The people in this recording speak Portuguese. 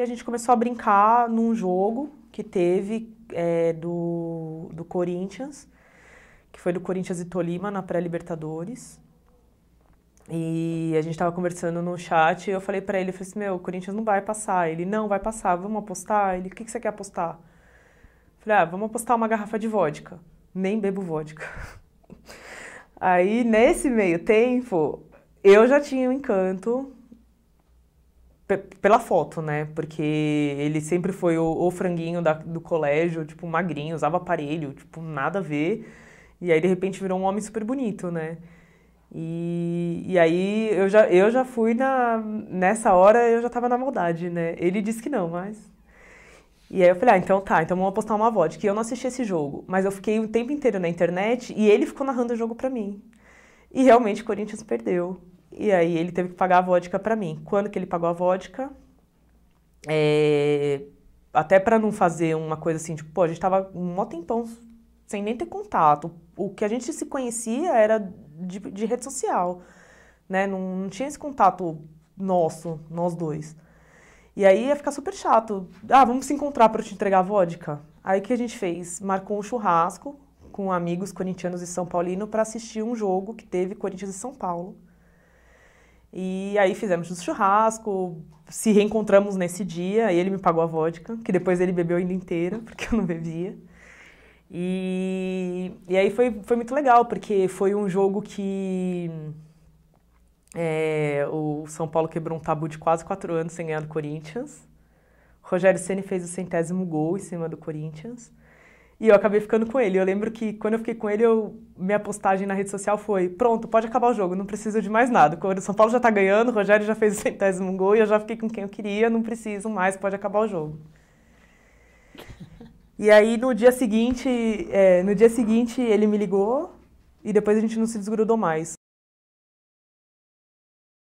e a gente começou a brincar num jogo que teve é, do, do Corinthians, que foi do Corinthians e Tolima na pré-Libertadores. E a gente estava conversando no chat e eu falei para ele, eu falei assim, meu, o Corinthians não vai passar. Ele, não, vai passar, vamos apostar? Ele, o que, que você quer apostar? Eu falei, ah, vamos apostar uma garrafa de vodka. Nem bebo vodka. Aí, nesse meio tempo, eu já tinha o um encanto pela foto, né? Porque ele sempre foi o, o franguinho da, do colégio, tipo, magrinho, usava aparelho, tipo, nada a ver. E aí, de repente, virou um homem super bonito, né? E, e aí eu já, eu já fui na. Nessa hora eu já tava na maldade, né? Ele disse que não, mas. E aí eu falei, ah, então tá, então vamos apostar uma vodka. que eu não assisti esse jogo, mas eu fiquei o tempo inteiro na internet e ele ficou narrando o jogo pra mim. E realmente o Corinthians perdeu. E aí ele teve que pagar a vodka para mim. Quando que ele pagou a vodka? É... Até para não fazer uma coisa assim, tipo, pô, a gente tava um mó tempão sem nem ter contato. O que a gente se conhecia era de, de rede social, né? Não, não tinha esse contato nosso, nós dois. E aí ia ficar super chato. Ah, vamos se encontrar para eu te entregar a vodka? Aí o que a gente fez? Marcou um churrasco com amigos corintianos e são paulino para assistir um jogo que teve Corinthians e São Paulo. E aí fizemos um churrasco, se reencontramos nesse dia, ele me pagou a vodka, que depois ele bebeu ainda inteira, porque eu não bebia. E, e aí foi, foi muito legal, porque foi um jogo que é, o São Paulo quebrou um tabu de quase quatro anos sem ganhar do Corinthians. Rogério Ceni fez o centésimo gol em cima do Corinthians. E eu acabei ficando com ele. Eu lembro que quando eu fiquei com ele, eu, minha postagem na rede social foi: pronto, pode acabar o jogo, não preciso de mais nada. O São Paulo já tá ganhando, o Rogério já fez o centésimo gol e eu já fiquei com quem eu queria, não preciso mais, pode acabar o jogo. E aí no dia seguinte, é, no dia seguinte ele me ligou e depois a gente não se desgrudou mais.